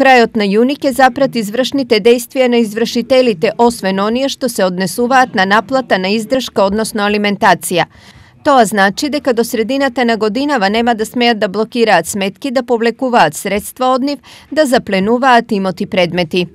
крајот на јуни ќе запрат извршните действија на извршителите, освен оние што се однесуваат на наплата на издршка, односно алиментација. Тоа значи дека до средината на годинава нема да смеат да блокираат сметки, да повлекуваат средства од нив, да запленуваат имоти предмети.